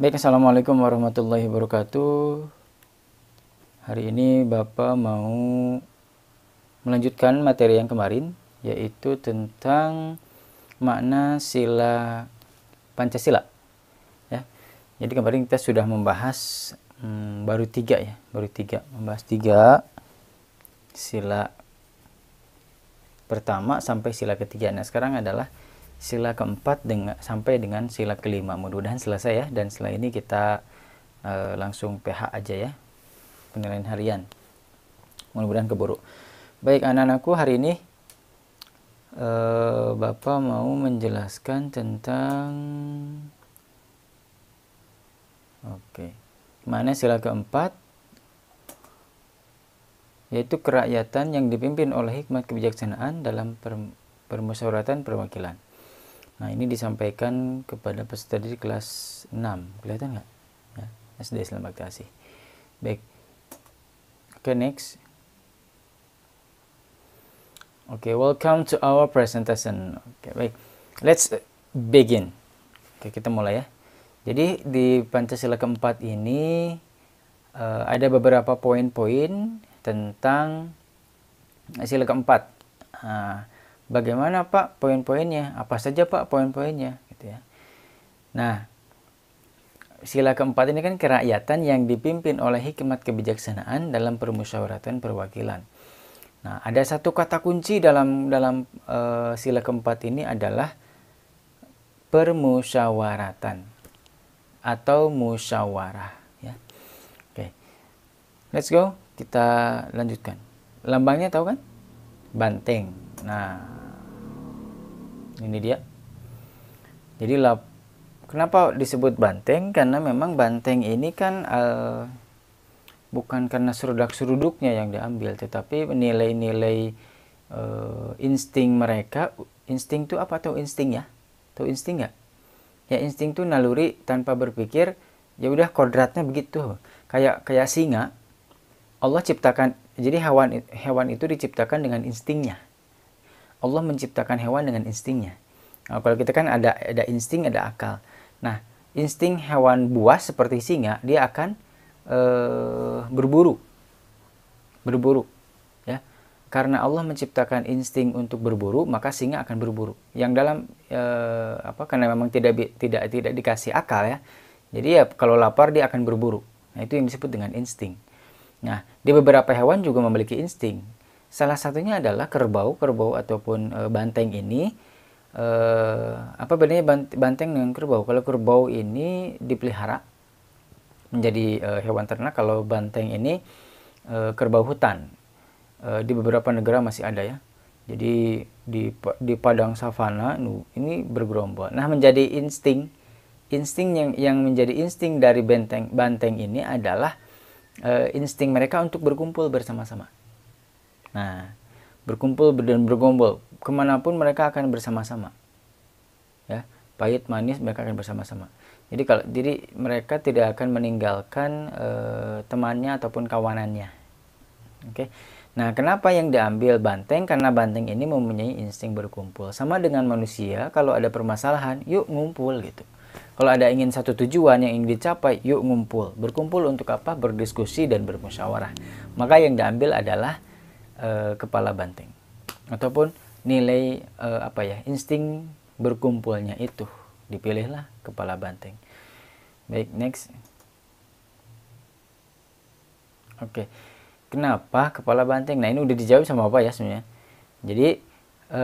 Baik, Assalamualaikum warahmatullahi wabarakatuh. Hari ini Bapak mau melanjutkan materi yang kemarin, yaitu tentang makna sila Pancasila. Ya, jadi kemarin kita sudah membahas hmm, baru tiga ya, baru tiga, membahas tiga sila pertama sampai sila ketiga. Nah, sekarang adalah sila keempat dengan sampai dengan sila kelima mudah-mudahan selesai ya dan setelah ini kita e, langsung PH aja ya penilaian harian mudah-mudahan keburu baik anak-anakku hari ini e, Bapak mau menjelaskan tentang Oke. Mana sila keempat? Yaitu kerakyatan yang dipimpin oleh hikmat kebijaksanaan dalam permusyawaratan perwakilan. Nah, ini disampaikan kepada peserta di kelas 6. Kelihatan nggak? Ya, SD Islam Bakti Asih. Baik. Oke, okay, next. Oke, okay, welcome to our presentation. Oke, okay, baik. Let's begin. Oke, kita mulai ya. Jadi, di Pancasila keempat ini uh, ada beberapa poin-poin tentang sila keempat. uh, Bagaimana Pak poin-poinnya? Apa saja Pak poin-poinnya? Gitu ya. Nah, sila keempat ini kan kerakyatan yang dipimpin oleh hikmat kebijaksanaan dalam permusyawaratan perwakilan. Nah, ada satu kata kunci dalam dalam e, sila keempat ini adalah permusyawaratan atau musyawarah. Ya. Oke, okay. let's go. Kita lanjutkan. Lambangnya tahu kan? Banteng. Nah, ini dia jadi lap kenapa disebut banteng karena memang banteng ini kan uh, bukan karena serudak seruduknya yang diambil tetapi nilai-nilai uh, insting mereka insting itu apa Tahu insting ya Tahu insting nggak ya insting itu naluri tanpa berpikir ya udah kodratnya begitu kayak kayak singa Allah ciptakan jadi hewan hewan itu diciptakan dengan instingnya Allah menciptakan hewan dengan instingnya. Nah, kalau kita kan ada ada insting, ada akal. Nah, insting hewan buas seperti singa, dia akan eh, berburu, berburu, ya. Karena Allah menciptakan insting untuk berburu, maka singa akan berburu. Yang dalam eh, apa? Karena memang tidak tidak tidak dikasih akal ya. Jadi ya kalau lapar dia akan berburu. Nah itu yang disebut dengan insting. Nah di beberapa hewan juga memiliki insting Salah satunya adalah kerbau, kerbau ataupun e, banteng ini. E, apa bedanya banteng dengan kerbau? Kalau kerbau ini dipelihara menjadi e, hewan ternak, kalau banteng ini e, kerbau hutan. E, di beberapa negara masih ada ya. Jadi di di padang savana ini bergerombol. Nah, menjadi insting insting yang yang menjadi insting dari benteng banteng ini adalah e, insting mereka untuk berkumpul bersama-sama Nah, berkumpul dan bergombol, kemanapun mereka akan bersama-sama. Ya, pahit manis mereka akan bersama-sama. Jadi kalau diri mereka tidak akan meninggalkan e, temannya ataupun kawanannya. Oke. Okay? Nah, kenapa yang diambil banteng? Karena banteng ini mempunyai insting berkumpul. Sama dengan manusia, kalau ada permasalahan, yuk ngumpul gitu. Kalau ada ingin satu tujuan yang ingin dicapai, yuk ngumpul. Berkumpul untuk apa? Berdiskusi dan bermusyawarah. Maka yang diambil adalah Eh, kepala banting ataupun nilai e, apa ya insting berkumpulnya itu dipilihlah kepala banting baik next oke kenapa kepala banting nah ini udah dijawab sama bapak ya sebenarnya jadi e,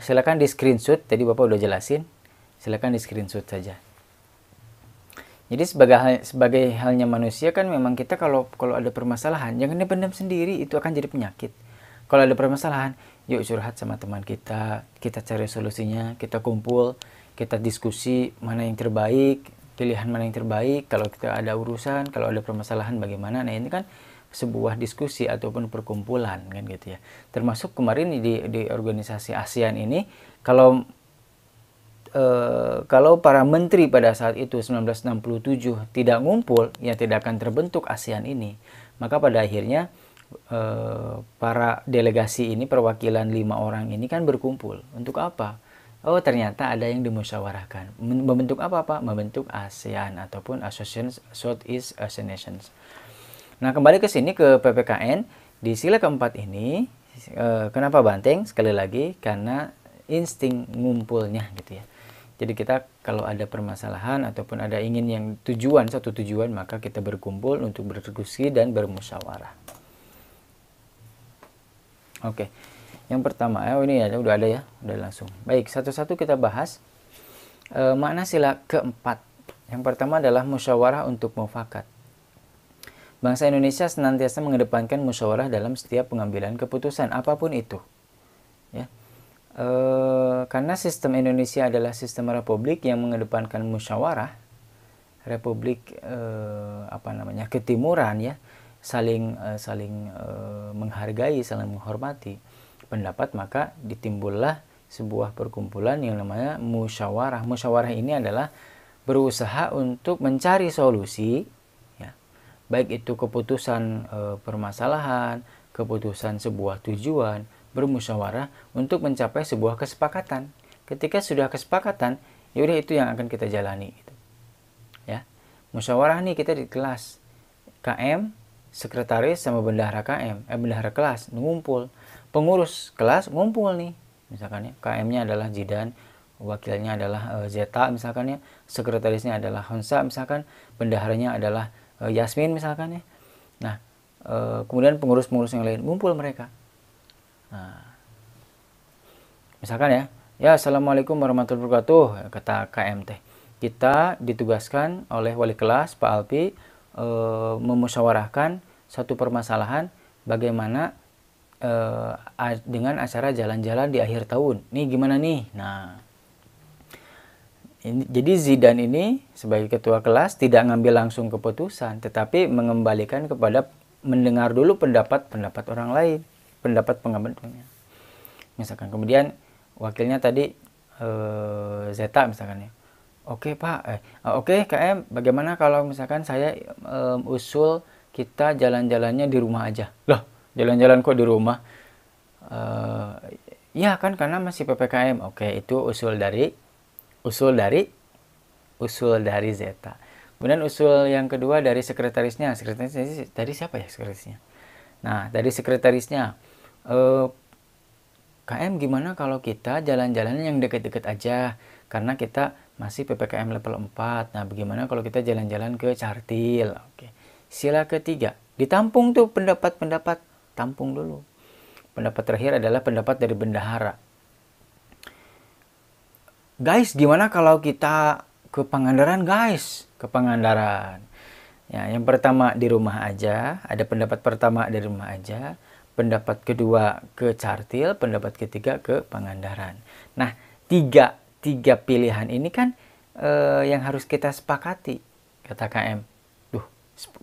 silakan di screenshot tadi bapak udah jelasin silakan di screenshot saja jadi sebagai sebagai halnya manusia kan memang kita kalau kalau ada permasalahan jangan dipendam sendiri itu akan jadi penyakit. Kalau ada permasalahan, yuk curhat sama teman kita, kita cari solusinya, kita kumpul, kita diskusi mana yang terbaik, pilihan mana yang terbaik, kalau kita ada urusan, kalau ada permasalahan bagaimana. Nah, ini kan sebuah diskusi ataupun perkumpulan kan gitu ya. Termasuk kemarin di di organisasi ASEAN ini kalau Eh, kalau para menteri pada saat itu 1967 tidak ngumpul, ya tidak akan terbentuk ASEAN ini. Maka pada akhirnya e, para delegasi ini, perwakilan lima orang ini kan berkumpul. Untuk apa? Oh ternyata ada yang dimusyawarahkan. Membentuk apa apa? Membentuk ASEAN ataupun Association Southeast Asian Nations. Nah kembali ke sini ke PPKN di sila keempat ini. Eh, kenapa banteng? Sekali lagi karena insting ngumpulnya gitu ya. Jadi kita kalau ada permasalahan ataupun ada ingin yang tujuan satu tujuan maka kita berkumpul untuk berdiskusi dan bermusyawarah. Oke. Yang pertama, eh, oh ini ya udah ada ya, udah langsung. Baik, satu-satu kita bahas e, makna sila keempat. Yang pertama adalah musyawarah untuk mufakat. Bangsa Indonesia senantiasa mengedepankan musyawarah dalam setiap pengambilan keputusan apapun itu. Ya. Eh karena sistem Indonesia adalah sistem republik yang mengedepankan musyawarah, republik eh, apa namanya ketimuran ya, saling eh, saling eh, menghargai, saling menghormati pendapat maka ditimbullah sebuah perkumpulan yang namanya musyawarah. Musyawarah ini adalah berusaha untuk mencari solusi ya. Baik itu keputusan e, permasalahan, keputusan sebuah tujuan bermusyawarah untuk mencapai sebuah kesepakatan. Ketika sudah kesepakatan, yaudah itu yang akan kita jalani. Gitu. Ya, musyawarah nih kita di kelas KM, sekretaris sama bendahara KM, eh bendahara kelas ngumpul, pengurus kelas ngumpul nih, misalkan ya KM-nya adalah Jidan, wakilnya adalah e, Zeta misalkan ya, sekretarisnya adalah Honsa misalkan, bendaharanya adalah e, Yasmin misalkan ya. Nah, e, kemudian pengurus-pengurus yang lain ngumpul mereka Nah, misalkan ya, ya assalamualaikum warahmatullahi wabarakatuh kata KMT. Kita ditugaskan oleh wali kelas Pak Alpi e, memusyawarahkan satu permasalahan bagaimana e, a, dengan acara jalan-jalan di akhir tahun. Nih gimana nih? Nah, ini, jadi Zidan ini sebagai ketua kelas tidak ngambil langsung keputusan, tetapi mengembalikan kepada mendengar dulu pendapat-pendapat orang lain pendapat pengamat dunia misalkan kemudian wakilnya tadi eh, Zeta misalkan ya oke pak eh, oke KM bagaimana kalau misalkan saya eh, usul kita jalan-jalannya di rumah aja loh jalan-jalan kok di rumah eh, ya kan karena masih ppkm oke itu usul dari usul dari usul dari Zeta kemudian usul yang kedua dari sekretarisnya sekretarisnya dari siapa ya sekretarisnya nah dari sekretarisnya Eh, KM gimana kalau kita jalan-jalan yang deket-deket aja karena kita masih PPKM level 4. Nah, bagaimana kalau kita jalan-jalan ke Cartil? Oke. Sila ketiga, ditampung tuh pendapat-pendapat, tampung dulu. Pendapat terakhir adalah pendapat dari bendahara. Guys, gimana kalau kita ke Pangandaran, guys? Ke Pangandaran. Ya, yang pertama di rumah aja, ada pendapat pertama dari rumah aja pendapat kedua ke Cartil, pendapat ketiga ke Pangandaran. Nah, tiga, tiga pilihan ini kan e, yang harus kita sepakati, kata KM. Duh,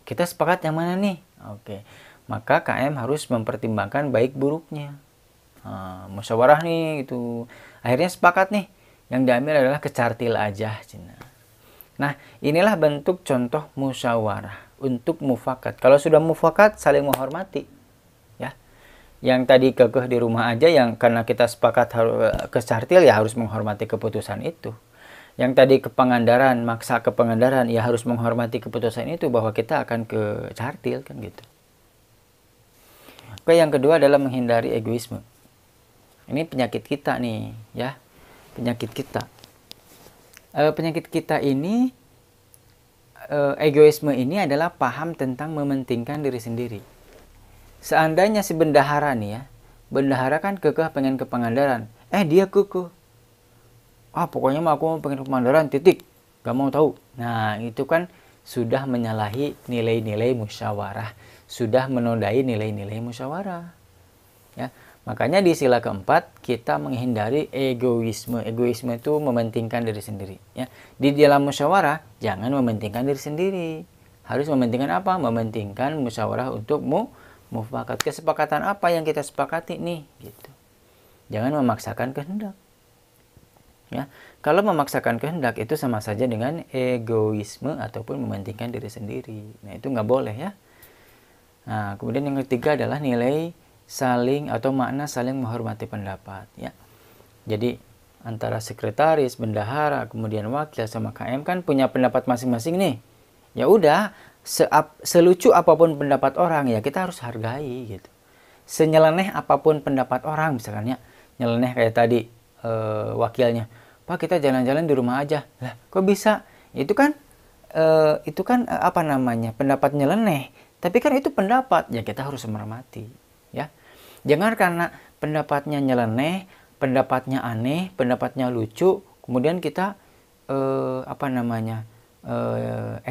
kita sepakat yang mana nih? Oke, maka KM harus mempertimbangkan baik buruknya. Nah, musyawarah nih itu akhirnya sepakat nih yang diambil adalah ke Chartil aja Cina. Nah inilah bentuk contoh musyawarah untuk mufakat. Kalau sudah mufakat saling menghormati yang tadi kekeh di rumah aja yang karena kita sepakat eh, ke sartil ya harus menghormati keputusan itu yang tadi ke Pangandaran maksa ke Pangandaran ya harus menghormati keputusan itu bahwa kita akan ke Sartil kan gitu oke yang kedua adalah menghindari egoisme ini penyakit kita nih ya penyakit kita e, penyakit kita ini e, egoisme ini adalah paham tentang mementingkan diri sendiri seandainya si bendahara nih ya, bendahara kan kekeh pengen ke Pangandaran. Eh dia kekeh. Ah pokoknya mah aku mau pengen ke Pangandaran titik. Gak mau tahu. Nah itu kan sudah menyalahi nilai-nilai musyawarah. Sudah menodai nilai-nilai musyawarah. Ya, makanya di sila keempat kita menghindari egoisme. Egoisme itu mementingkan diri sendiri. Ya, di dalam musyawarah jangan mementingkan diri sendiri. Harus mementingkan apa? Mementingkan musyawarah untukmu mufakat. Kesepakatan apa yang kita sepakati nih gitu. Jangan memaksakan kehendak. Ya, kalau memaksakan kehendak itu sama saja dengan egoisme ataupun mementingkan diri sendiri. Nah, itu nggak boleh ya. Nah, kemudian yang ketiga adalah nilai saling atau makna saling menghormati pendapat ya. Jadi antara sekretaris, bendahara, kemudian wakil sama KM kan punya pendapat masing-masing nih. Ya udah, seap, selucu apapun pendapat orang ya kita harus hargai gitu senyeleneh apapun pendapat orang misalnya nyeleneh kayak tadi e, wakilnya pak kita jalan-jalan di rumah aja lah kok bisa itu kan e, itu kan e, apa namanya pendapat nyeleneh tapi kan itu pendapat ya kita harus menghormati ya jangan karena pendapatnya nyeleneh pendapatnya aneh pendapatnya lucu kemudian kita e, apa namanya e,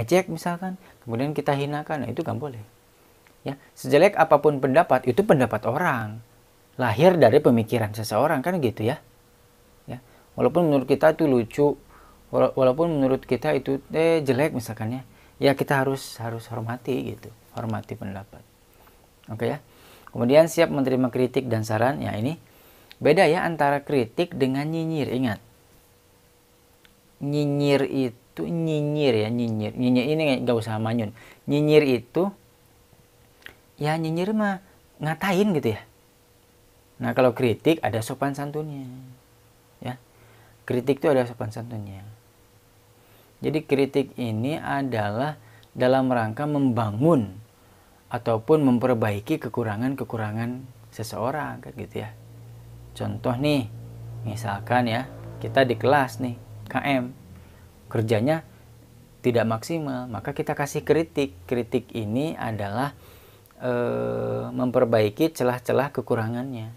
ejek misalkan kemudian kita hinakan nah, itu kan boleh ya sejelek apapun pendapat itu pendapat orang lahir dari pemikiran seseorang kan gitu ya ya walaupun menurut kita itu lucu walaupun menurut kita itu eh jelek misalkan ya ya kita harus harus hormati gitu hormati pendapat oke ya kemudian siap menerima kritik dan saran ya ini beda ya antara kritik dengan nyinyir ingat nyinyir itu itu nyinyir ya nyinyir nyinyir ini nggak usah manyun nyinyir itu ya nyinyir mah ngatain gitu ya nah kalau kritik ada sopan santunnya ya kritik itu ada sopan santunnya jadi kritik ini adalah dalam rangka membangun ataupun memperbaiki kekurangan-kekurangan seseorang kan gitu ya contoh nih misalkan ya kita di kelas nih KM kerjanya tidak maksimal, maka kita kasih kritik. Kritik ini adalah e, memperbaiki celah-celah kekurangannya.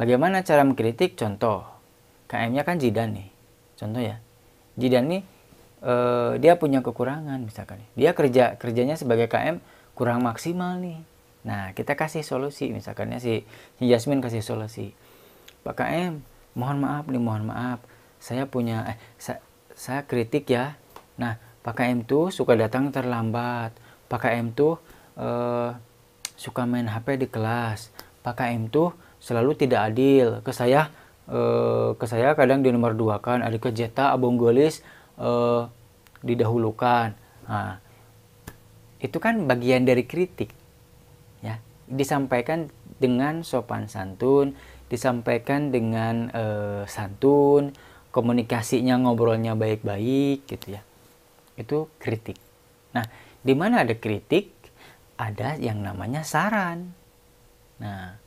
Bagaimana cara mengkritik? Contoh, KM-nya kan Jidan nih. Contoh ya, Jidan nih e, dia punya kekurangan misalkan. Dia kerja kerjanya sebagai KM kurang maksimal nih. Nah, kita kasih solusi misalkannya si, si kasih solusi. Pak KM, mohon maaf nih, mohon maaf. Saya punya eh saya, saya kritik ya nah M tuh suka datang terlambat KM tuh eh, suka main HP di kelas M tuh selalu tidak adil ke saya eh, ke saya kadang di nomor dua kan ada kejeta abong golis eh, didahulukan nah, itu kan bagian dari kritik ya disampaikan dengan sopan santun disampaikan dengan eh, santun komunikasinya ngobrolnya baik-baik gitu ya itu kritik nah di mana ada kritik ada yang namanya saran nah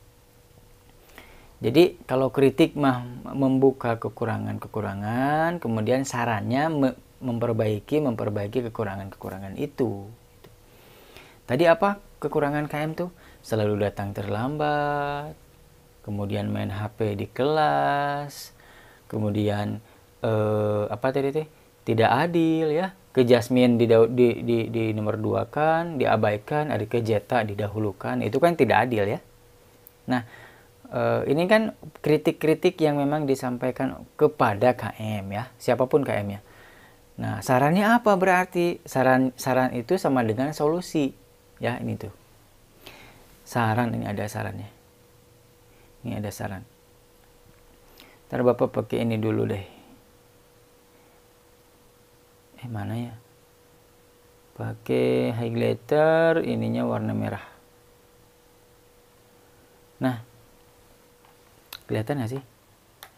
jadi kalau kritik mah membuka kekurangan-kekurangan kemudian sarannya memperbaiki memperbaiki kekurangan-kekurangan itu tadi apa kekurangan KM tuh selalu datang terlambat kemudian main HP di kelas kemudian eh, apa tadi teh tidak adil ya ke Jasmine di, di, di, di nomor dua kan diabaikan ada ke Jeta didahulukan itu kan tidak adil ya nah eh, ini kan kritik-kritik yang memang disampaikan kepada KM ya siapapun KM ya nah sarannya apa berarti saran saran itu sama dengan solusi ya ini tuh saran ini ada sarannya ini ada saran Ntar Bapak pakai ini dulu deh. Eh mana ya? Pakai highlighter, ininya warna merah. Nah, kelihatan nggak sih?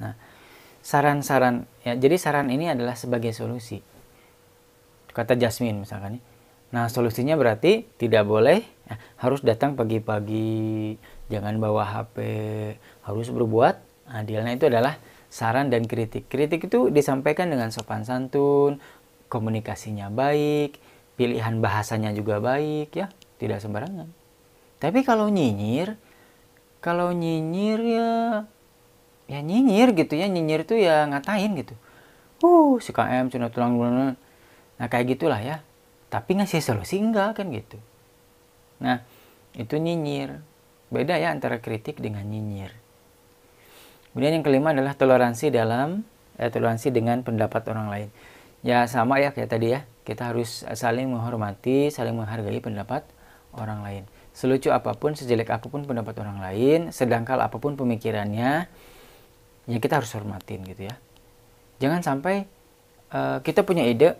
Nah, saran-saran ya. Jadi saran ini adalah sebagai solusi. Kata Jasmine misalkan nih. Nah, solusinya berarti tidak boleh ya, harus datang pagi-pagi, jangan bawa HP, harus berbuat Adilnya itu adalah saran dan kritik. Kritik itu disampaikan dengan sopan santun, komunikasinya baik, pilihan bahasanya juga baik ya, tidak sembarangan. Tapi kalau nyinyir, kalau nyinyir ya ya nyinyir gitu ya, nyinyir itu ya ngatain gitu. Uh, si KM cuna tulang Nah, kayak gitulah ya. Tapi ngasih solusi enggak kan gitu. Nah, itu nyinyir. Beda ya antara kritik dengan nyinyir. Kemudian yang kelima adalah toleransi dalam eh, toleransi dengan pendapat orang lain. Ya sama ya kayak tadi ya, kita harus eh, saling menghormati, saling menghargai pendapat orang lain. Selucu apapun, sejelek apapun pendapat orang lain, sedangkal apapun pemikirannya, ya kita harus hormatin gitu ya. Jangan sampai uh, kita punya ide,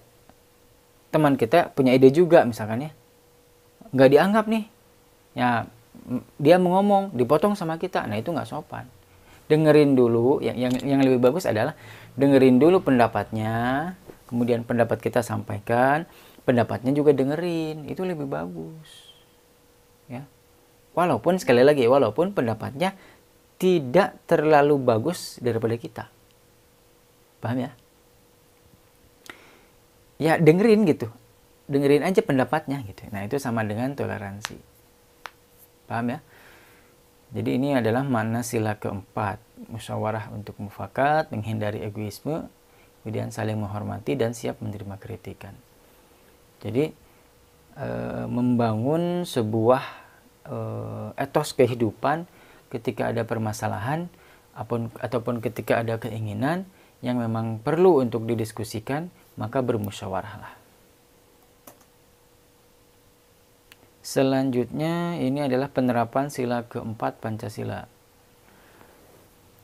teman kita punya ide juga misalkan ya, nggak dianggap nih. Ya dia mengomong, dipotong sama kita, nah itu nggak sopan dengerin dulu yang yang yang lebih bagus adalah dengerin dulu pendapatnya kemudian pendapat kita sampaikan pendapatnya juga dengerin itu lebih bagus ya walaupun sekali lagi walaupun pendapatnya tidak terlalu bagus daripada kita paham ya ya dengerin gitu dengerin aja pendapatnya gitu nah itu sama dengan toleransi paham ya jadi ini adalah mana sila keempat, musyawarah untuk mufakat, menghindari egoisme, kemudian saling menghormati dan siap menerima kritikan. Jadi e, membangun sebuah e, etos kehidupan ketika ada permasalahan apun, ataupun ketika ada keinginan yang memang perlu untuk didiskusikan, maka bermusyawarahlah. Selanjutnya ini adalah penerapan sila keempat Pancasila.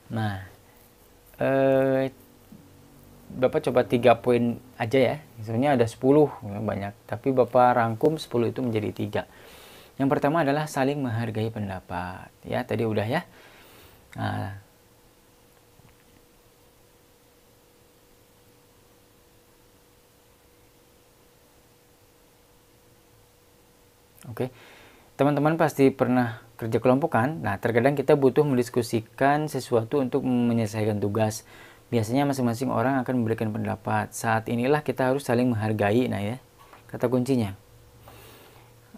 Nah, eh, Bapak coba tiga poin aja ya. Misalnya ada 10 ya, banyak, tapi Bapak rangkum 10 itu menjadi tiga. Yang pertama adalah saling menghargai pendapat. Ya, tadi udah ya. Nah, Oke. Okay. Teman-teman pasti pernah kerja kelompok kan? Nah, terkadang kita butuh mendiskusikan sesuatu untuk menyelesaikan tugas. Biasanya masing-masing orang akan memberikan pendapat. Saat inilah kita harus saling menghargai, nah ya. Kata kuncinya.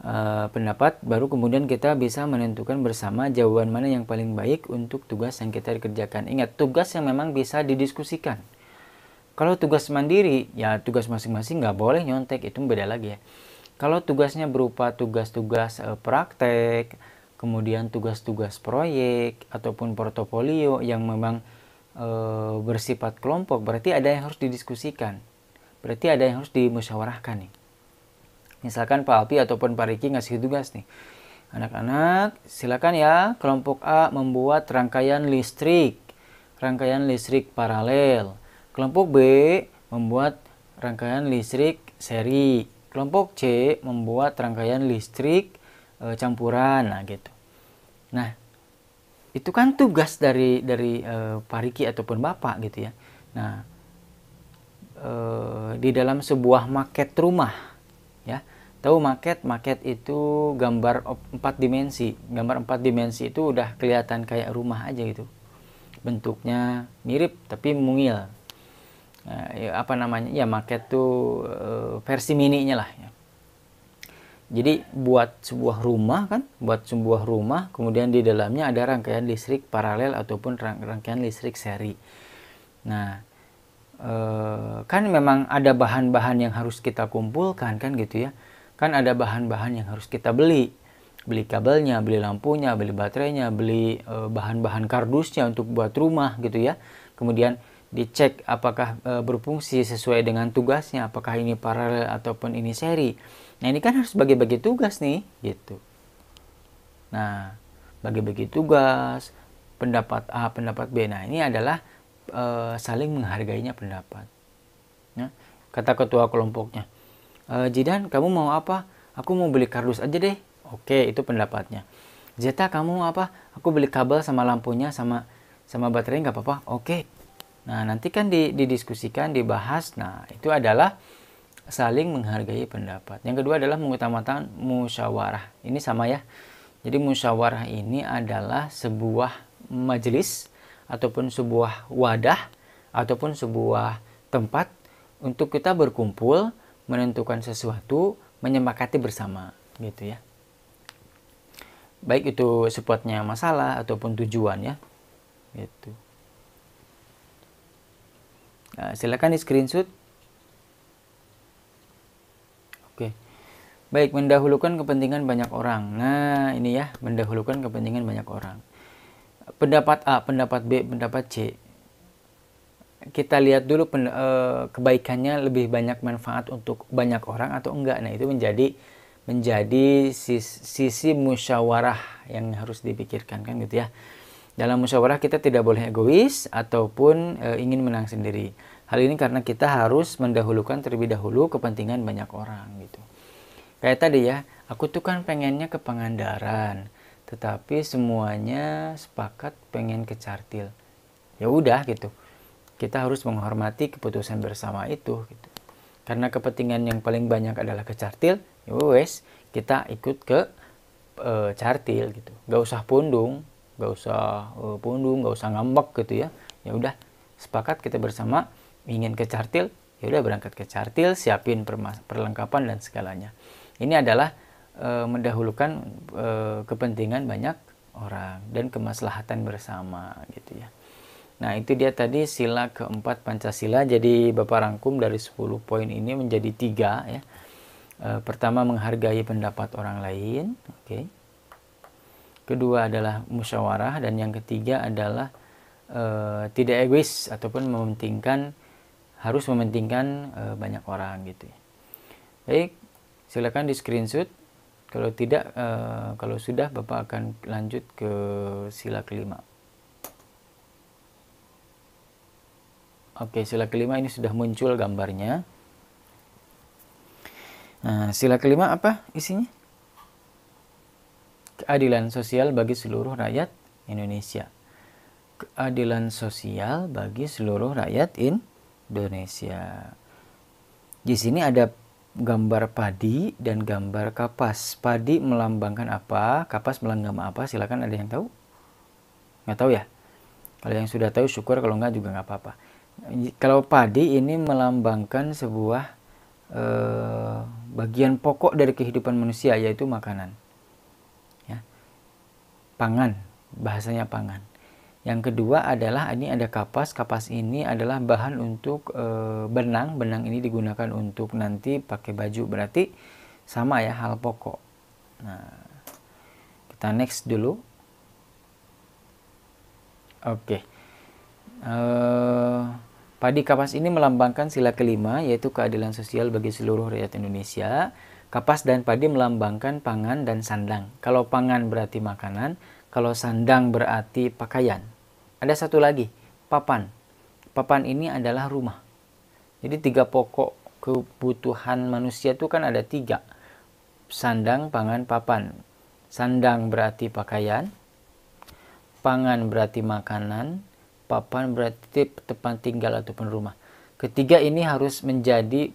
Uh, pendapat baru kemudian kita bisa menentukan bersama jawaban mana yang paling baik untuk tugas yang kita kerjakan. Ingat, tugas yang memang bisa didiskusikan. Kalau tugas mandiri, ya tugas masing-masing nggak boleh nyontek, itu beda lagi ya. Kalau tugasnya berupa tugas-tugas eh, praktek, kemudian tugas-tugas proyek ataupun portofolio yang memang e, bersifat kelompok, berarti ada yang harus didiskusikan. Berarti ada yang harus dimusyawarahkan nih. Misalkan Pak Alpi ataupun Pak Riki ngasih tugas nih. Anak-anak, silakan ya kelompok A membuat rangkaian listrik, rangkaian listrik paralel. Kelompok B membuat rangkaian listrik seri. Kelompok C membuat rangkaian listrik e, campuran nah gitu. Nah, itu kan tugas dari dari e, Riki ataupun Bapak gitu ya. Nah, e, di dalam sebuah maket rumah ya. Tahu maket? Maket itu gambar empat dimensi. Gambar empat dimensi itu udah kelihatan kayak rumah aja gitu. Bentuknya mirip tapi mungil Nah, ya, apa namanya ya market tuh uh, versi mininya lah ya. Jadi buat sebuah rumah kan, buat sebuah rumah kemudian di dalamnya ada rangkaian listrik paralel ataupun rangkaian listrik seri. Nah, uh, kan memang ada bahan-bahan yang harus kita kumpulkan kan gitu ya. Kan ada bahan-bahan yang harus kita beli beli kabelnya, beli lampunya, beli baterainya, beli eh, bahan-bahan kardusnya untuk buat rumah gitu ya. Kemudian dicek apakah e, berfungsi sesuai dengan tugasnya, apakah ini paralel ataupun ini seri. Nah, ini kan harus bagi-bagi tugas nih, gitu. Nah, bagi-bagi tugas, pendapat A, pendapat B. Nah, ini adalah e, saling menghargainya pendapat. Ya. Kata ketua kelompoknya, e, Jidan, kamu mau apa? Aku mau beli kardus aja deh. Oke, itu pendapatnya. Zeta, kamu mau apa? Aku beli kabel sama lampunya sama sama baterai nggak apa-apa. Oke, Nah, nanti kan didiskusikan, dibahas. Nah, itu adalah saling menghargai pendapat. Yang kedua adalah mengutamakan musyawarah. Ini sama ya. Jadi musyawarah ini adalah sebuah majelis ataupun sebuah wadah ataupun sebuah tempat untuk kita berkumpul menentukan sesuatu, menyemakati bersama gitu ya. Baik itu sepotnya masalah ataupun tujuan ya. Gitu. Nah, silakan di screenshot. Oke. Baik, mendahulukan kepentingan banyak orang. Nah, ini ya, mendahulukan kepentingan banyak orang. Pendapat A, pendapat B, pendapat C. Kita lihat dulu pen, e, kebaikannya lebih banyak manfaat untuk banyak orang atau enggak. Nah, itu menjadi menjadi sisi, sisi musyawarah yang harus dipikirkan kan gitu ya. Dalam musyawarah kita tidak boleh egois ataupun e, ingin menang sendiri. Hal ini karena kita harus mendahulukan terlebih dahulu kepentingan banyak orang gitu. Kayak tadi ya, aku tuh kan pengennya ke Pangandaran, tetapi semuanya sepakat pengen ke Cartil. Ya udah gitu. Kita harus menghormati keputusan bersama itu gitu. Karena kepentingan yang paling banyak adalah ke Cartil, ya wes kita ikut ke e, Cartil gitu. Gak usah pundung, nggak usah uh, pundung nggak usah ngambek gitu ya ya udah sepakat kita bersama ingin ke cartil ya udah berangkat ke cartil siapin perlengkapan dan segalanya ini adalah uh, mendahulukan uh, kepentingan banyak orang dan kemaslahatan bersama gitu ya nah itu dia tadi sila keempat pancasila jadi bapak rangkum dari 10 poin ini menjadi tiga ya pertama menghargai pendapat orang lain oke okay kedua adalah musyawarah dan yang ketiga adalah e, tidak egois ataupun mementingkan harus mementingkan e, banyak orang gitu ya. Baik, silakan di screenshot. Kalau tidak e, kalau sudah Bapak akan lanjut ke sila kelima. Oke, sila kelima ini sudah muncul gambarnya. Nah, sila kelima apa isinya? keadilan sosial bagi seluruh rakyat Indonesia. Keadilan sosial bagi seluruh rakyat Indonesia. Di sini ada gambar padi dan gambar kapas. Padi melambangkan apa? Kapas melambangkan apa? Silakan ada yang tahu? Nggak tahu ya? Kalau yang sudah tahu syukur, kalau nggak juga nggak apa-apa. Kalau padi ini melambangkan sebuah eh, bagian pokok dari kehidupan manusia yaitu makanan pangan, bahasanya pangan. Yang kedua adalah ini ada kapas, kapas ini adalah bahan untuk e, benang, benang ini digunakan untuk nanti pakai baju, berarti sama ya hal pokok. Nah, kita next dulu. Oke. Okay. Eh, padi kapas ini melambangkan sila kelima yaitu keadilan sosial bagi seluruh rakyat Indonesia. Kapas dan padi melambangkan pangan dan sandang. Kalau pangan berarti makanan, kalau sandang berarti pakaian. Ada satu lagi, papan. Papan ini adalah rumah. Jadi tiga pokok kebutuhan manusia itu kan ada tiga. Sandang, pangan, papan. Sandang berarti pakaian, pangan berarti makanan, papan berarti tempat tinggal ataupun rumah. Ketiga ini harus menjadi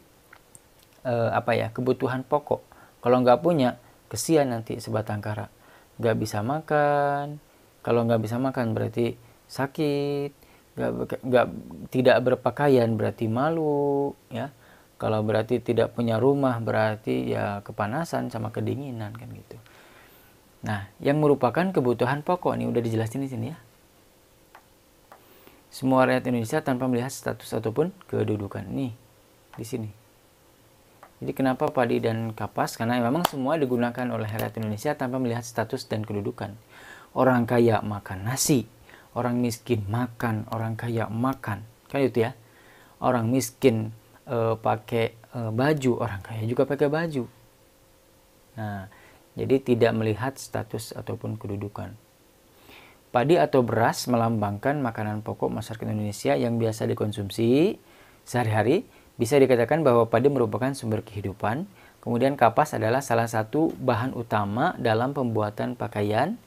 eh, apa ya kebutuhan pokok. Kalau nggak punya, kesian nanti sebatang kara nggak bisa makan kalau nggak bisa makan berarti sakit nggak nggak tidak berpakaian berarti malu ya kalau berarti tidak punya rumah berarti ya kepanasan sama kedinginan kan gitu nah yang merupakan kebutuhan pokok nih udah dijelasin di sini ya semua rakyat Indonesia tanpa melihat status ataupun kedudukan nih di sini jadi kenapa padi dan kapas? Karena memang semua digunakan oleh rakyat Indonesia tanpa melihat status dan kedudukan. Orang kaya makan nasi, orang miskin makan, orang kaya makan. Kan itu ya. Orang miskin e, pakai e, baju, orang kaya juga pakai baju. Nah, jadi tidak melihat status ataupun kedudukan. Padi atau beras melambangkan makanan pokok masyarakat Indonesia yang biasa dikonsumsi sehari-hari bisa dikatakan bahwa padi merupakan sumber kehidupan, kemudian kapas adalah salah satu bahan utama dalam pembuatan pakaian.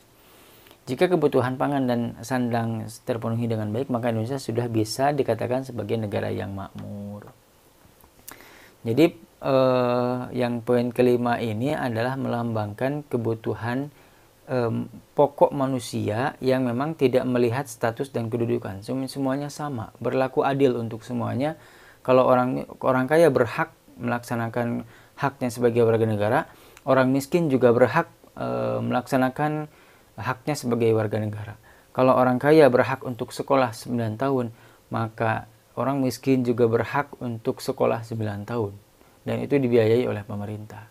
Jika kebutuhan pangan dan sandang terpenuhi dengan baik, maka Indonesia sudah bisa dikatakan sebagai negara yang makmur. Jadi eh, yang poin kelima ini adalah melambangkan kebutuhan eh, pokok manusia yang memang tidak melihat status dan kedudukan. Semuanya sama, berlaku adil untuk semuanya kalau orang orang kaya berhak melaksanakan haknya sebagai warga negara, orang miskin juga berhak e, melaksanakan haknya sebagai warga negara. Kalau orang kaya berhak untuk sekolah 9 tahun, maka orang miskin juga berhak untuk sekolah 9 tahun dan itu dibiayai oleh pemerintah.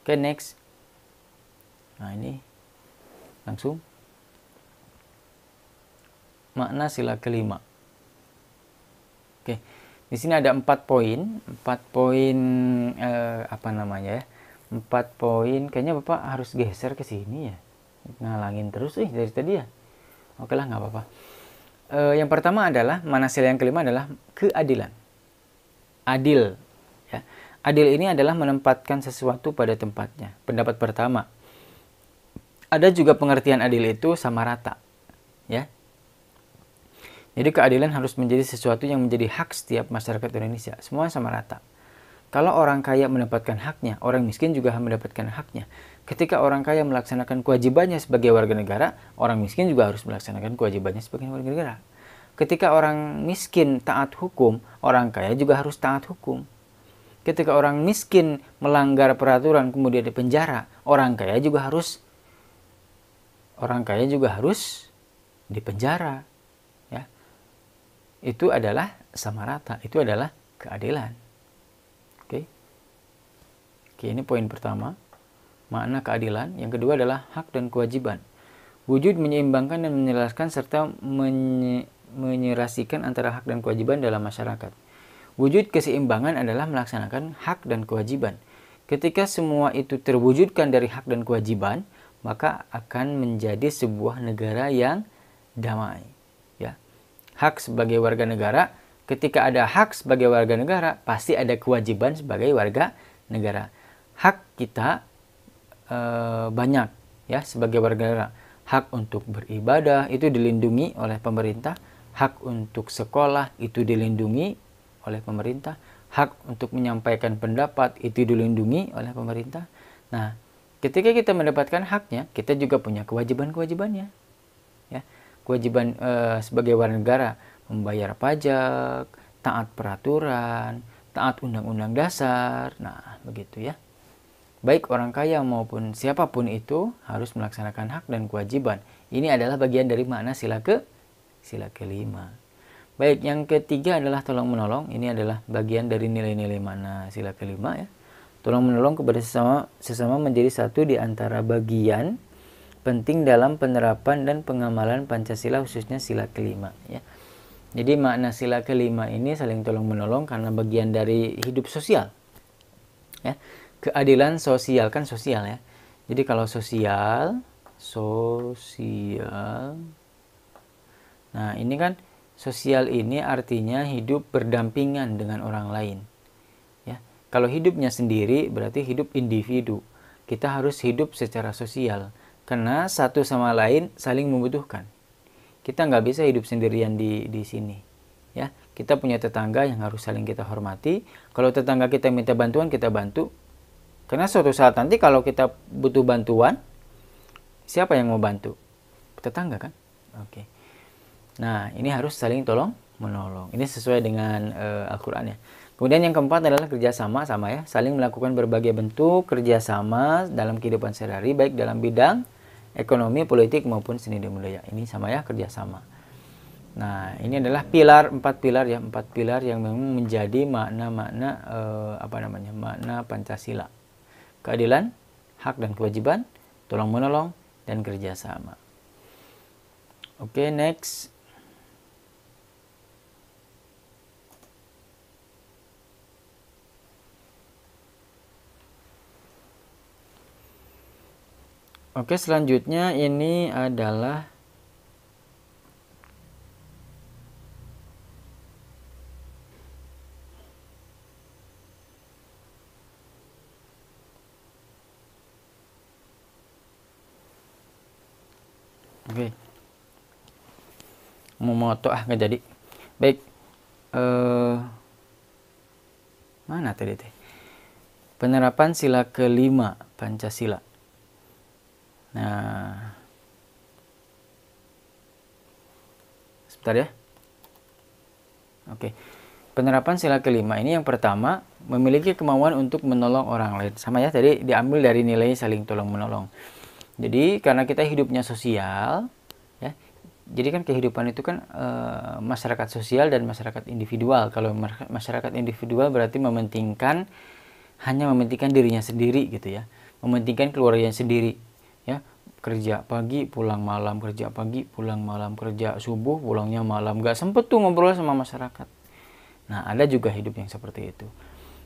Oke, okay, next. Nah, ini langsung makna sila kelima. Di sini ada empat poin, empat poin eh, apa namanya ya? Empat poin. Kayaknya bapak harus geser ke sini ya. Ngalangin terus, eh dari tadi ya. Oke lah, nggak apa-apa. Eh, yang pertama adalah manasil yang kelima adalah keadilan. Adil, ya. Adil ini adalah menempatkan sesuatu pada tempatnya. Pendapat pertama. Ada juga pengertian adil itu sama rata, ya jadi keadilan harus menjadi sesuatu yang menjadi hak setiap masyarakat Indonesia. Semua sama rata. Kalau orang kaya mendapatkan haknya, orang miskin juga mendapatkan haknya. Ketika orang kaya melaksanakan kewajibannya sebagai warga negara, orang miskin juga harus melaksanakan kewajibannya sebagai warga negara. Ketika orang miskin taat hukum, orang kaya juga harus taat hukum. Ketika orang miskin melanggar peraturan kemudian dipenjara, orang kaya juga harus orang kaya juga harus dipenjara itu adalah sama rata, itu adalah keadilan. Oke. ini poin pertama, makna keadilan. Yang kedua adalah hak dan kewajiban. Wujud menyeimbangkan dan menjelaskan serta menye menyerasikan antara hak dan kewajiban dalam masyarakat. Wujud keseimbangan adalah melaksanakan hak dan kewajiban. Ketika semua itu terwujudkan dari hak dan kewajiban, maka akan menjadi sebuah negara yang damai hak sebagai warga negara, ketika ada hak sebagai warga negara, pasti ada kewajiban sebagai warga negara. Hak kita e, banyak ya sebagai warga negara. Hak untuk beribadah itu dilindungi oleh pemerintah, hak untuk sekolah itu dilindungi oleh pemerintah, hak untuk menyampaikan pendapat itu dilindungi oleh pemerintah. Nah, ketika kita mendapatkan haknya, kita juga punya kewajiban-kewajibannya. Ya kewajiban e, sebagai warga negara membayar pajak, taat peraturan, taat undang-undang dasar. Nah, begitu ya. Baik orang kaya maupun siapapun itu harus melaksanakan hak dan kewajiban. Ini adalah bagian dari makna sila ke sila kelima. Baik, yang ketiga adalah tolong menolong. Ini adalah bagian dari nilai-nilai makna sila kelima ya. Tolong menolong kepada sesama sesama menjadi satu di antara bagian penting dalam penerapan dan pengamalan Pancasila khususnya sila kelima ya. Jadi makna sila kelima ini saling tolong menolong karena bagian dari hidup sosial. Ya. Keadilan sosial kan sosial ya. Jadi kalau sosial, sosial. Nah, ini kan sosial ini artinya hidup berdampingan dengan orang lain. Ya. Kalau hidupnya sendiri berarti hidup individu. Kita harus hidup secara sosial. Karena satu sama lain saling membutuhkan. Kita nggak bisa hidup sendirian di, di sini. Ya, kita punya tetangga yang harus saling kita hormati. Kalau tetangga kita minta bantuan, kita bantu. Karena suatu saat nanti kalau kita butuh bantuan, siapa yang mau bantu? Tetangga kan? Oke. Nah, ini harus saling tolong menolong. Ini sesuai dengan uh, Al-Qur'an ya. Kemudian yang keempat adalah kerjasama sama ya, saling melakukan berbagai bentuk kerjasama dalam kehidupan sehari-hari baik dalam bidang ekonomi, politik maupun seni dan budaya. Ini sama ya kerjasama. Nah ini adalah pilar empat pilar ya empat pilar yang memang menjadi makna-makna eh, apa namanya makna Pancasila. Keadilan, hak dan kewajiban, tolong menolong dan kerjasama. Oke okay, next. Oke, selanjutnya ini adalah Oke. Mau moto ah nggak jadi. Baik. Uh, mana tadi teh? Penerapan sila kelima Pancasila. Nah. Sebentar ya. Oke. Penerapan sila kelima ini yang pertama memiliki kemauan untuk menolong orang lain. Sama ya tadi diambil dari nilai saling tolong menolong. Jadi karena kita hidupnya sosial ya. Jadi kan kehidupan itu kan e, masyarakat sosial dan masyarakat individual. Kalau masyarakat individual berarti mementingkan hanya mementingkan dirinya sendiri gitu ya. Mementingkan keluarganya sendiri ya kerja pagi pulang malam kerja pagi pulang malam kerja subuh pulangnya malam gak sempet tuh ngobrol sama masyarakat nah ada juga hidup yang seperti itu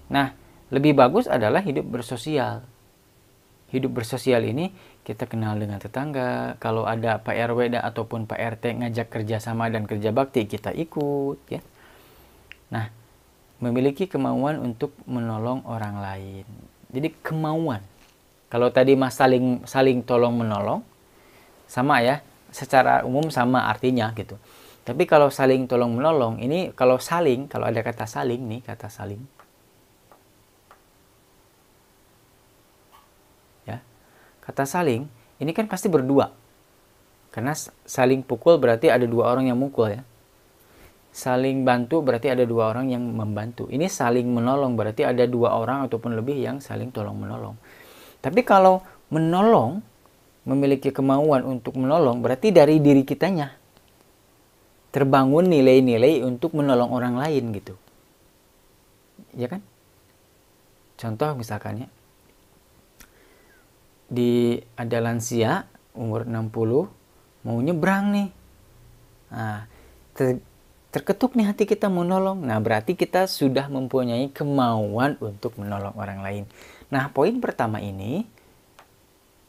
nah lebih bagus adalah hidup bersosial hidup bersosial ini kita kenal dengan tetangga kalau ada Pak RW ataupun Pak RT ngajak kerjasama dan kerja bakti kita ikut ya nah memiliki kemauan untuk menolong orang lain jadi kemauan kalau tadi mas saling saling tolong menolong, sama ya, secara umum sama artinya gitu. Tapi kalau saling tolong menolong, ini kalau saling, kalau ada kata saling nih, kata saling. Ya. Kata saling, ini kan pasti berdua. Karena saling pukul berarti ada dua orang yang mukul ya. Saling bantu berarti ada dua orang yang membantu. Ini saling menolong berarti ada dua orang ataupun lebih yang saling tolong menolong. Tapi kalau menolong, memiliki kemauan untuk menolong, berarti dari diri kitanya terbangun nilai-nilai untuk menolong orang lain gitu. Ya kan? Contoh misalkan ya, di ada lansia umur 60 mau nyebrang nih. Nah, ter, terketuk nih hati kita menolong. Nah, berarti kita sudah mempunyai kemauan untuk menolong orang lain. Nah, poin pertama ini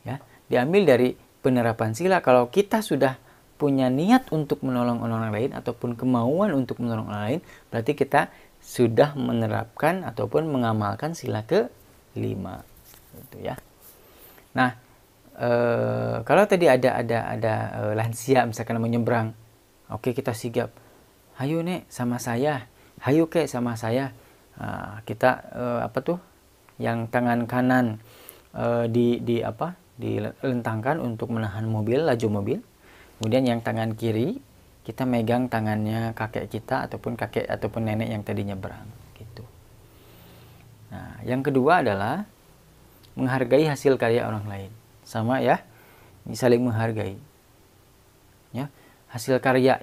ya, diambil dari penerapan sila kalau kita sudah punya niat untuk menolong orang lain ataupun kemauan untuk menolong orang lain, berarti kita sudah menerapkan ataupun mengamalkan sila ke lima gitu ya. Nah, e, kalau tadi ada ada ada e, lansia misalkan menyeberang, oke kita sigap, hayu nek sama saya, hayu kek sama saya, nah, kita e, apa tuh yang tangan kanan e, di di apa dilentangkan untuk menahan mobil laju mobil kemudian yang tangan kiri kita megang tangannya kakek kita ataupun kakek ataupun nenek yang tadi nyebrang gitu nah yang kedua adalah menghargai hasil karya orang lain sama ya saling menghargai ya hasil karya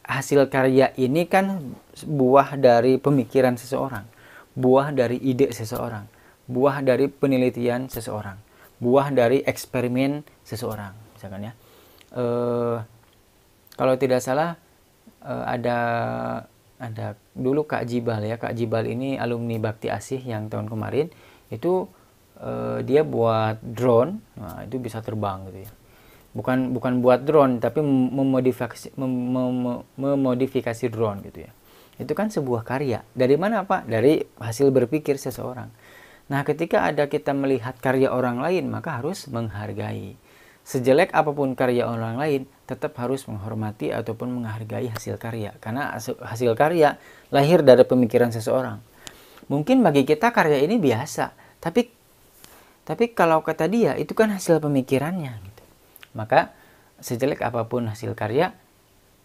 hasil karya ini kan buah dari pemikiran seseorang buah dari ide seseorang buah dari penelitian seseorang, buah dari eksperimen seseorang, misalkan ya. E, kalau tidak salah e, ada ada dulu Kak Jibal ya, Kak Jibal ini alumni Bakti Asih yang tahun kemarin itu e, dia buat drone, nah, itu bisa terbang gitu ya. Bukan bukan buat drone tapi memodifikasi mem, mem, memodifikasi drone gitu ya. Itu kan sebuah karya. Dari mana Pak? Dari hasil berpikir seseorang Nah, ketika ada kita melihat karya orang lain, maka harus menghargai. Sejelek apapun karya orang lain, tetap harus menghormati ataupun menghargai hasil karya. Karena hasil karya lahir dari pemikiran seseorang. Mungkin bagi kita karya ini biasa, tapi tapi kalau kata dia itu kan hasil pemikirannya. Gitu. Maka sejelek apapun hasil karya,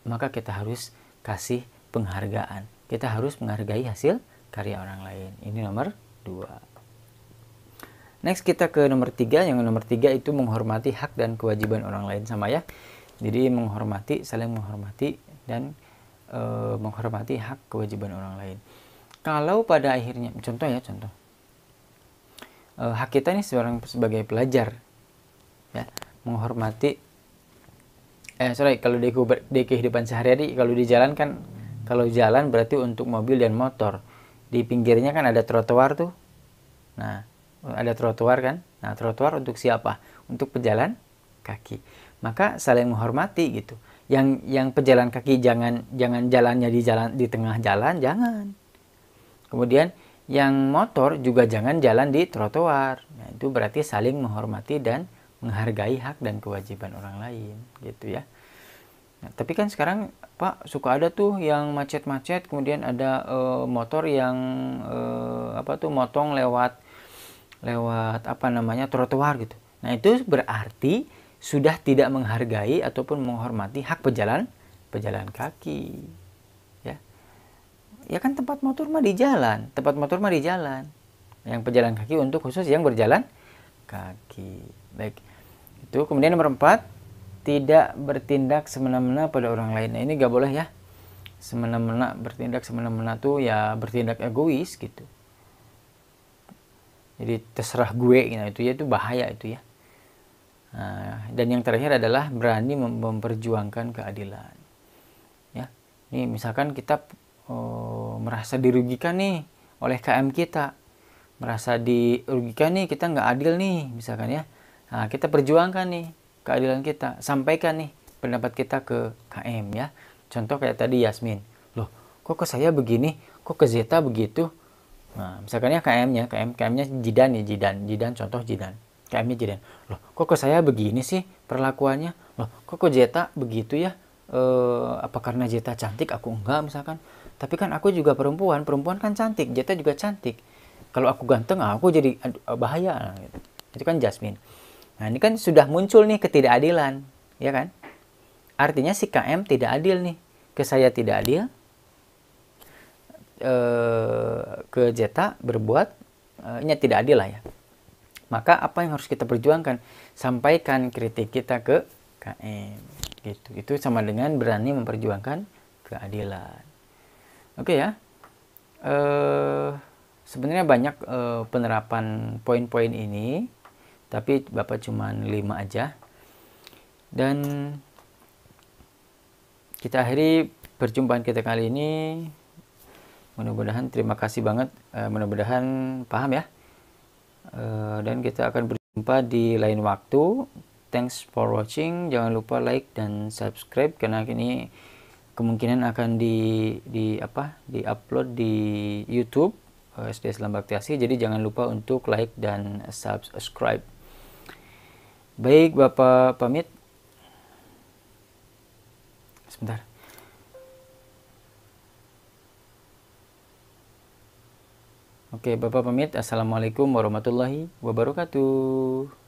maka kita harus kasih penghargaan. Kita harus menghargai hasil karya orang lain. Ini nomor dua. Next kita ke nomor tiga. Yang nomor tiga itu menghormati hak dan kewajiban orang lain sama ya. Jadi menghormati, saling menghormati dan e, menghormati hak kewajiban orang lain. Kalau pada akhirnya, contoh ya contoh, e, hak kita ini seorang sebagai pelajar, ya menghormati. Eh sorry, kalau di, di kehidupan sehari-hari, kalau di jalan kan, kalau jalan berarti untuk mobil dan motor. Di pinggirnya kan ada trotoar tuh. Nah, ada trotoar kan nah trotoar untuk siapa untuk pejalan kaki maka saling menghormati gitu yang yang pejalan kaki jangan jangan jalannya di jalan di tengah jalan jangan kemudian yang motor juga jangan jalan di trotoar nah, itu berarti saling menghormati dan menghargai hak dan kewajiban orang lain gitu ya nah, tapi kan sekarang pak suka ada tuh yang macet-macet kemudian ada e, motor yang e, apa tuh motong lewat lewat apa namanya trotoar gitu. Nah, itu berarti sudah tidak menghargai ataupun menghormati hak pejalan pejalan kaki. Ya. Ya kan tempat motor mah di jalan, tempat motor mah di jalan. Yang pejalan kaki untuk khusus yang berjalan kaki. Baik. Itu kemudian nomor empat tidak bertindak semena-mena pada orang lain. Nah, ini gak boleh ya. Semena-mena bertindak semena-mena tuh ya bertindak egois gitu jadi terserah gue gitu itu ya itu bahaya itu ya nah, dan yang terakhir adalah berani memperjuangkan keadilan ya ini misalkan kita oh, merasa dirugikan nih oleh KM kita merasa dirugikan nih kita nggak adil nih misalkan ya nah, kita perjuangkan nih keadilan kita sampaikan nih pendapat kita ke KM ya contoh kayak tadi Yasmin loh kok ke saya begini kok ke Zeta begitu Nah, misalkan ya KM-nya, KM, KM-nya Jidan ya, Jidan, Jidan contoh Jidan. KM-nya Jidan. Loh, kok kok saya begini sih perlakuannya? Loh, kok kok Jeta begitu ya? E, apa karena Jeta cantik aku enggak misalkan? Tapi kan aku juga perempuan, perempuan kan cantik, Jeta juga cantik. Kalau aku ganteng, ah, aku jadi ah, bahaya. Ah, gitu. Itu kan Jasmine. Nah, ini kan sudah muncul nih ketidakadilan, ya kan? Artinya si KM tidak adil nih. Ke saya tidak adil, kejata eh, ke Zeta berbuat ini eh, tidak adil lah ya. Maka apa yang harus kita perjuangkan? Sampaikan kritik kita ke KM. Gitu. Itu sama dengan berani memperjuangkan keadilan. Oke ya. Eh, sebenarnya banyak e, penerapan poin-poin ini, tapi Bapak cuma lima aja. Dan kita akhiri perjumpaan kita kali ini mudah-mudahan terima kasih banget uh, mudah-mudahan paham ya uh, dan kita akan berjumpa di lain waktu thanks for watching jangan lupa like dan subscribe karena ini kemungkinan akan di di apa di upload di YouTube uh, eh, SD Islam jadi jangan lupa untuk like dan subscribe baik Bapak pamit sebentar Oke, Bapak pamit. Assalamualaikum warahmatullahi wabarakatuh.